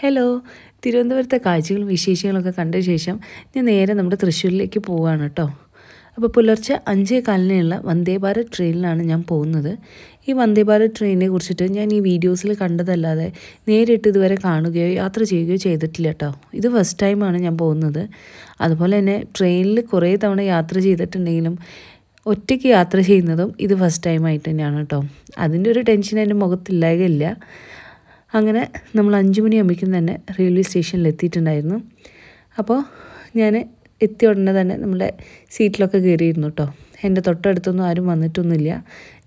hello തിരുവനന്തപുരത്തെ കാഴ്ചകളും വിശേഷങ്ങളൊക്കെ കണ്ട ശേഷം ഞാൻ നേരെ നമ്മുടെ തൃശ്ശൂരിലേക്ക് പോവുകയാണ് കേട്ടോ അപ്പോൾ പുലർച്ചെ അഞ്ചേ കാലിനുള്ള വന്ദേ ഭാരത് ട്രെയിനിലാണ് ഞാൻ പോകുന്നത് ഈ വന്ദേ ഭാരത് ട്രെയിനിനെ കുറിച്ചിട്ട് ഞാൻ ഈ വീഡിയോസിൽ കണ്ടതല്ലാതെ നേരിട്ട് ഇതുവരെ കാണുകയോ യാത്ര ചെയ്യുകയോ ചെയ്തിട്ടില്ല കേട്ടോ ഇത് ഫസ്റ്റ് ടൈമാണ് ഞാൻ പോകുന്നത് അതുപോലെ തന്നെ ട്രെയിനിൽ കുറേ തവണ യാത്ര ചെയ്തിട്ടുണ്ടെങ്കിലും ഒറ്റയ്ക്ക് യാത്ര ചെയ്യുന്നതും ഇത് ഫസ്റ്റ് ടൈമായിട്ട് തന്നെയാണ് കേട്ടോ അതിൻ്റെ ഒരു ടെൻഷൻ എൻ്റെ മുഖത്തില്ലായകയില്ല അങ്ങനെ നമ്മൾ അഞ്ച് മണിയാകുമ്പോഴേക്കും തന്നെ റെയിൽവേ സ്റ്റേഷനിൽ എത്തിയിട്ടുണ്ടായിരുന്നു അപ്പോൾ ഞാൻ എത്തിയ ഉടനെ തന്നെ നമ്മുടെ സീറ്റിലൊക്കെ കയറിയിരുന്നു കേട്ടോ എൻ്റെ തൊട്ടടുത്തൊന്നും ആരും വന്നിട്ടൊന്നുമില്ല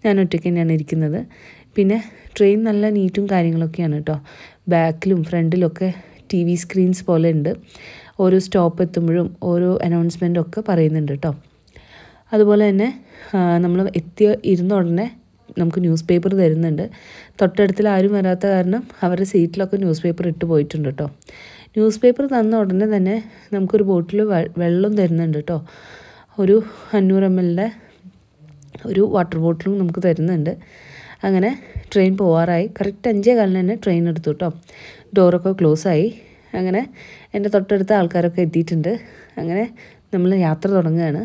ഞാൻ ഒറ്റയ്ക്ക് തന്നെയാണ് ഇരിക്കുന്നത് പിന്നെ ട്രെയിൻ നല്ല നീറ്റും കാര്യങ്ങളൊക്കെയാണ് കേട്ടോ ബാക്കിലും ഫ്രണ്ടിലൊക്കെ ടി വി സ്ക്രീൻസ് പോലെ ഉണ്ട് ഓരോ സ്റ്റോപ്പ് എത്തുമ്പോഴും ഓരോ അനൗൺസ്മെൻ്റും ഒക്കെ പറയുന്നുണ്ട് കേട്ടോ അതുപോലെ തന്നെ നമ്മൾ എത്തിയ ഇരുന്ന ഉടനെ നമുക്ക് ന്യൂസ് പേപ്പർ തരുന്നുണ്ട് തൊട്ടടുത്തിൽ ആരും വരാത്ത കാരണം അവരുടെ സീറ്റിലൊക്കെ ന്യൂസ് പേപ്പർ ഇട്ട് പോയിട്ടുണ്ട് കേട്ടോ ന്യൂസ് പേപ്പർ തന്ന ഉടനെ തന്നെ നമുക്കൊരു ബോട്ടിൽ വെള്ളം തരുന്നുണ്ട് കേട്ടോ ഒരു അഞ്ഞൂറ് എം എല്ലിൻ്റെ ഒരു വാട്ടർ ബോട്ടിലും നമുക്ക് തരുന്നുണ്ട് അങ്ങനെ ട്രെയിൻ പോവാറായി കറക്റ്റ് അഞ്ചേ കാലിന് തന്നെ ട്രെയിൻ എടുത്തു കേട്ടോ ഡോറൊക്കെ ക്ലോസ് ആയി അങ്ങനെ എൻ്റെ തൊട്ടടുത്ത ആൾക്കാരൊക്കെ എത്തിയിട്ടുണ്ട് അങ്ങനെ നമ്മൾ യാത്ര തുടങ്ങുകയാണ്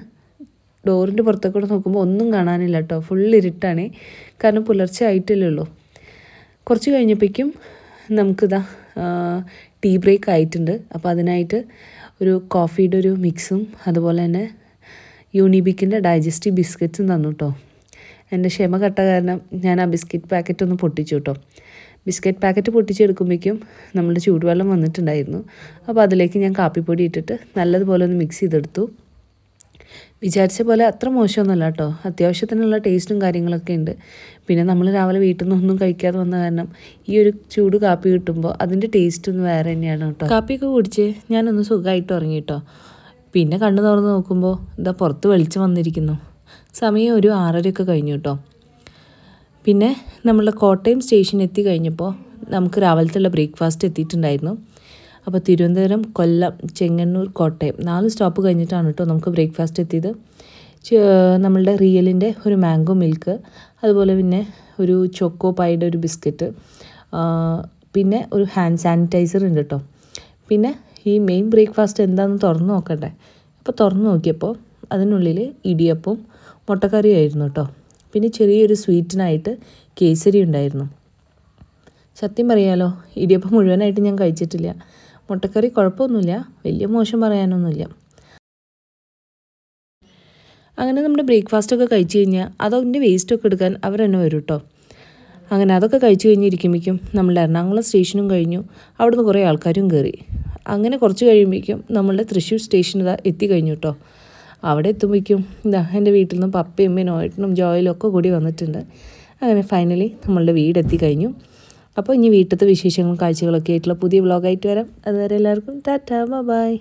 ഡോറിൻ്റെ പുറത്തേക്കൂടെ നോക്കുമ്പോൾ ഒന്നും കാണാനില്ല കേട്ടോ ഫുൾ ഇരുട്ടാണ് കാരണം പുലർച്ചെ ആയിട്ടില്ലേ ഉള്ളൂ കുറച്ച് കഴിഞ്ഞപ്പോഴേക്കും നമുക്കിതാ ടീ ബ്രേക്ക് ആയിട്ടുണ്ട് അപ്പോൾ അതിനായിട്ട് ഒരു കോഫിയുടെ ഒരു മിക്സും അതുപോലെ തന്നെ യൂണിബിക്കിൻ്റെ ഡൈജസ്റ്റീവ് ബിസ്ക്കറ്റ്സും തന്നു കേട്ടോ എൻ്റെ ക്ഷമ കട്ട കാരണം ഞാൻ ആ ബിസ്ക്കറ്റ് പാക്കറ്റ് ഒന്ന് പൊട്ടിച്ചു കേട്ടോ ബിസ്ക്കറ്റ് പാക്കറ്റ് പൊട്ടിച്ചെടുക്കുമ്പോഴേക്കും നമ്മുടെ ചൂടുവെള്ളം വന്നിട്ടുണ്ടായിരുന്നു അപ്പോൾ അതിലേക്ക് ഞാൻ കാപ്പിപ്പൊടി ഇട്ടിട്ട് നല്ലതുപോലെ ഒന്ന് മിക്സ് ചെയ്തെടുത്തു വിചാരിച്ച പോലെ അത്ര മോശമൊന്നുമല്ല കേട്ടോ അത്യാവശ്യത്തിനുള്ള ടേസ്റ്റും കാര്യങ്ങളൊക്കെ ഉണ്ട് പിന്നെ നമ്മൾ രാവിലെ വീട്ടിൽ നിന്നൊന്നും കഴിക്കാതെ വന്ന കാരണം ഈ ഒരു ചൂട് കാപ്പി കിട്ടുമ്പോൾ അതിൻ്റെ ടേസ്റ്റ് ഒന്ന് വേറെ തന്നെയാണ് കേട്ടോ കാപ്പിയൊക്കെ കുടിച്ച് ഞാനൊന്ന് സുഖമായിട്ട് ഉറങ്ങി കേട്ടോ പിന്നെ കണ്ണു തുറന്ന് നോക്കുമ്പോൾ എന്താ പുറത്ത് വെളിച്ചം വന്നിരിക്കുന്നു സമയം ഒരു ആറരയൊക്കെ കഴിഞ്ഞു കേട്ടോ പിന്നെ നമ്മളുടെ കോട്ടയം സ്റ്റേഷൻ എത്തി കഴിഞ്ഞപ്പോൾ നമുക്ക് രാവിലത്തെ ബ്രേക്ക്ഫാസ്റ്റ് എത്തിയിട്ടുണ്ടായിരുന്നു അപ്പോൾ തിരുവനന്തപുരം കൊല്ലം ചെങ്ങന്നൂർ കോട്ടയം നാല് സ്റ്റോപ്പ് കഴിഞ്ഞിട്ടാണ് കേട്ടോ നമുക്ക് ബ്രേക്ക്ഫാസ്റ്റ് എത്തിയത് നമ്മളുടെ റിയലിൻ്റെ ഒരു മാംഗോ മിൽക്ക് അതുപോലെ പിന്നെ ഒരു ചോക്കോ പായുടെ ഒരു ബിസ്ക്കറ്റ് പിന്നെ ഒരു ഹാൻഡ് സാനിറ്റൈസർ ഉണ്ട് കേട്ടോ പിന്നെ ഈ മെയിൻ ബ്രേക്ക്ഫാസ്റ്റ് എന്താണെന്ന് തുറന്നു നോക്കട്ടെ അപ്പോൾ തുറന്നു നോക്കിയപ്പോൾ അതിനുള്ളിൽ ഇടിയപ്പം മുട്ടക്കറിയും ആയിരുന്നു കേട്ടോ പിന്നെ ചെറിയൊരു സ്വീറ്റിനായിട്ട് കേസരി ഉണ്ടായിരുന്നു സത്യം പറയാലോ ഇടിയപ്പം മുഴുവനായിട്ട് ഞാൻ കഴിച്ചിട്ടില്ല മുട്ടക്കറി കുഴപ്പമൊന്നുമില്ല വലിയ മോശം പറയാനൊന്നുമില്ല അങ്ങനെ നമ്മുടെ ബ്രേക്ക്ഫാസ്റ്റൊക്കെ കഴിച്ചു കഴിഞ്ഞാൽ അതിൻ്റെ വേസ്റ്റൊക്കെ എടുക്കാൻ അവർ തന്നെ വരും കേട്ടോ അങ്ങനെ അതൊക്കെ കഴിച്ചു കഴിഞ്ഞിരിക്കുമ്പോഴേക്കും നമ്മൾ എറണാകുളം സ്റ്റേഷനും കഴിഞ്ഞു അവിടുന്ന് കുറേ ആൾക്കാരും കയറി അങ്ങനെ കുറച്ച് കഴിയുമ്പോഴേക്കും നമ്മളുടെ തൃശ്ശൂർ സ്റ്റേഷൻ ഇതാ എത്തിക്കഴിഞ്ഞു കേട്ടോ അവിടെ എത്തുമ്പോഴേക്കും ഇതാ എൻ്റെ വീട്ടിൽ നിന്ന് പപ്പയും അമ്മയും നോയട്ടനും ജോയിലും ഒക്കെ കൂടി വന്നിട്ടുണ്ട് അങ്ങനെ ഫൈനലി നമ്മളുടെ വീടെത്തി കഴിഞ്ഞു അപ്പോൾ ഇനി വീട്ടിലത്തെ വിശേഷങ്ങളും കാഴ്ചകളൊക്കെ ആയിട്ടുള്ള പുതിയ വ്ളോഗായിട്ട് വരാം അതുവരെ എല്ലാവർക്കും ടാറ്റ ബൈ